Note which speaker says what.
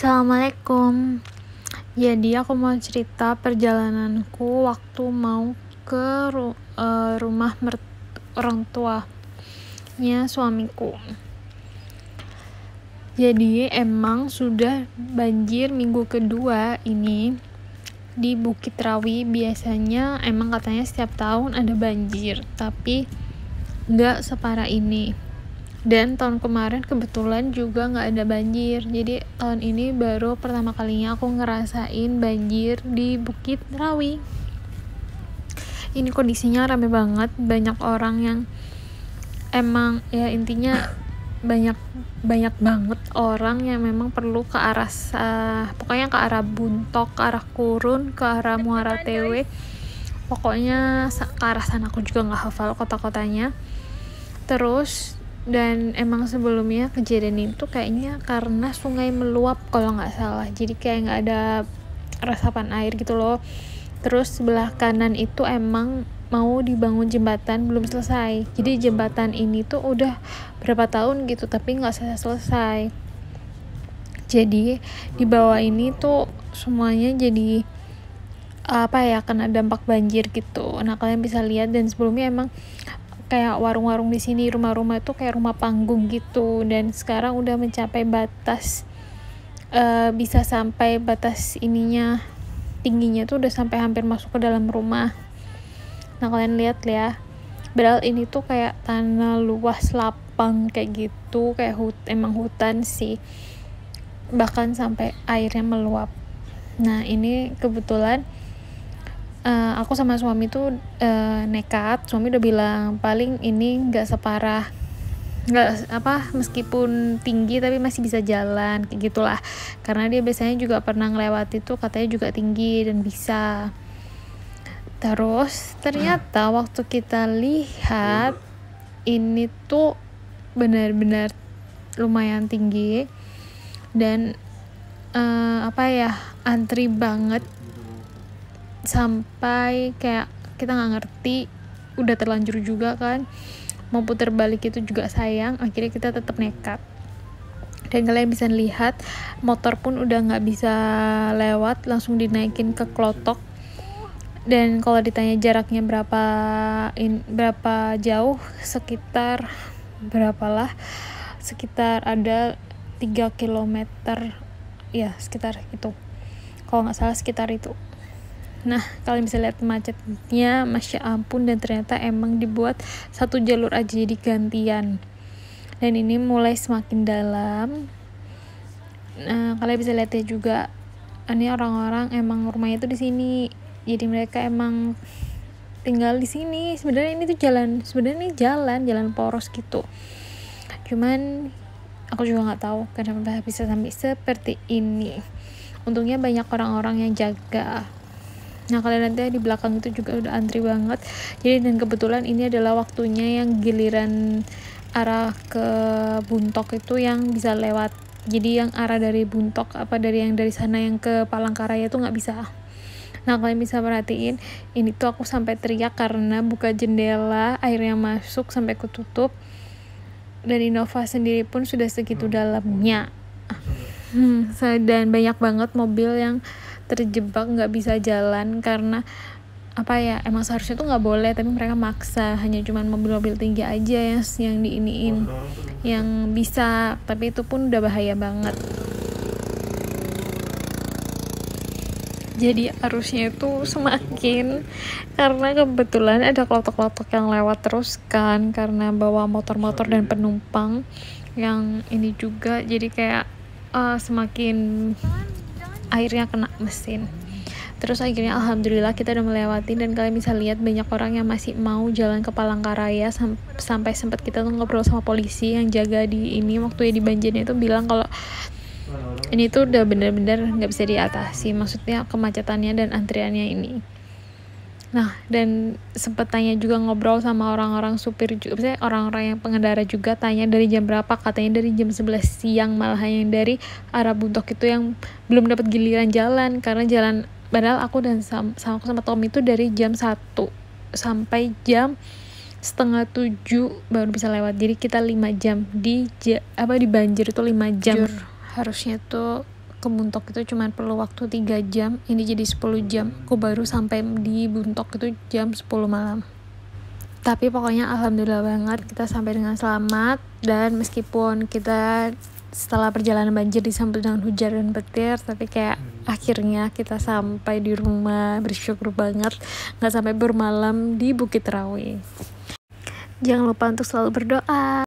Speaker 1: Assalamualaikum. Jadi aku mau cerita perjalananku waktu mau ke ru uh, rumah orang tuanya suamiku. Jadi emang sudah banjir minggu kedua ini di Bukit Rawi biasanya emang katanya setiap tahun ada banjir, tapi nggak separah ini dan tahun kemarin kebetulan juga nggak ada banjir jadi tahun ini baru pertama kalinya aku ngerasain banjir di Bukit Rawi ini kondisinya rame banget banyak orang yang emang ya intinya banyak banyak banget orang yang memang perlu ke arah uh, pokoknya ke arah Buntok, ke arah Kurun, ke arah Muara Tewe. Pokoknya ke arah sana aku juga nggak hafal kota-kotanya. Terus dan emang sebelumnya kejadian itu kayaknya karena sungai meluap kalau nggak salah jadi kayak nggak ada resapan air gitu loh terus sebelah kanan itu emang mau dibangun jembatan belum selesai jadi jembatan ini tuh udah berapa tahun gitu tapi nggak selesai selesai jadi di bawah ini tuh semuanya jadi apa ya kena dampak banjir gitu nah kalian bisa lihat dan sebelumnya emang kayak warung-warung di sini rumah-rumah itu kayak rumah panggung gitu dan sekarang udah mencapai batas uh, bisa sampai batas ininya tingginya tuh udah sampai hampir masuk ke dalam rumah nah kalian lihat ya padahal ini tuh kayak tanah luas lapang kayak gitu kayak hut emang hutan sih bahkan sampai airnya meluap nah ini kebetulan Eh, aku sama suami tuh uh, nekat suami udah bilang paling ini nggak separah nggak apa meskipun tinggi tapi masih bisa jalan kayak gitulah karena dia biasanya juga pernah ngelewati tuh katanya juga tinggi dan bisa terus ternyata hmm. waktu kita lihat ini tuh benar-benar lumayan tinggi dan uh, apa ya antri banget sampai kayak kita nggak ngerti udah terlanjur juga kan mau putar balik itu juga sayang akhirnya kita tetap nekat dan kalian bisa lihat motor pun udah nggak bisa lewat langsung dinaikin ke klotok dan kalau ditanya jaraknya berapa in, berapa jauh sekitar berapalah sekitar ada 3 km ya sekitar itu kalau nggak salah sekitar itu Nah, kalian bisa lihat macetnya, masya ampun, dan ternyata emang dibuat satu jalur aja jadi gantian. Dan ini mulai semakin dalam. Nah, kalian bisa lihat ya juga, ini orang-orang emang rumahnya itu di sini. Jadi mereka emang tinggal di sini. Sebenarnya ini tuh jalan, sebenarnya ini jalan, jalan poros gitu. Cuman aku juga nggak tahu kenapa bisa sampai seperti ini. Untungnya banyak orang-orang yang jaga nah kalian nanti di belakang itu juga udah antri banget jadi dan kebetulan ini adalah waktunya yang giliran arah ke Buntok itu yang bisa lewat jadi yang arah dari Buntok apa dari yang dari sana yang ke Palangkaraya itu nggak bisa Nah kalian bisa perhatiin ini tuh aku sampai teriak karena buka jendela airnya masuk sampai ketutup dan Innova sendiri pun sudah segitu hmm. dalamnya. Hmm, dan banyak banget mobil yang terjebak nggak bisa jalan karena apa ya emang seharusnya tuh nggak boleh tapi mereka maksa hanya cuman mobil-mobil tinggi aja yang yang diiniin yang bisa tapi itu pun udah bahaya banget jadi arusnya itu semakin karena kebetulan ada kelotok-kelotok yang lewat terus kan karena bawa motor-motor dan penumpang yang ini juga jadi kayak uh, semakin akhirnya kena mesin terus akhirnya alhamdulillah kita udah melewati dan kalian bisa lihat banyak orang yang masih mau jalan ke Palangkaraya sam sampai sempat kita tuh ngobrol sama polisi yang jaga di ini waktu ya di banjirnya itu bilang kalau ini tuh udah bener-bener nggak -bener bisa diatasi maksudnya kemacetannya dan antriannya ini Nah, dan sempat tanya juga ngobrol sama orang-orang supir juga, misalnya orang-orang yang pengendara juga tanya dari jam berapa, katanya dari jam 11 siang malah yang dari arah Buntok itu yang belum dapat giliran jalan karena jalan padahal aku dan sama, sama aku sama Tom itu dari jam 1 sampai jam setengah tujuh baru bisa lewat jadi kita lima jam di apa di banjir itu lima jam Jur, harusnya tuh ke Buntok itu cuma perlu waktu 3 jam ini jadi 10 jam aku baru sampai di Buntok itu jam 10 malam tapi pokoknya alhamdulillah banget kita sampai dengan selamat dan meskipun kita setelah perjalanan banjir disambut dengan hujan dan petir tapi kayak akhirnya kita sampai di rumah bersyukur banget nggak sampai bermalam di Bukit Rawi jangan lupa untuk selalu berdoa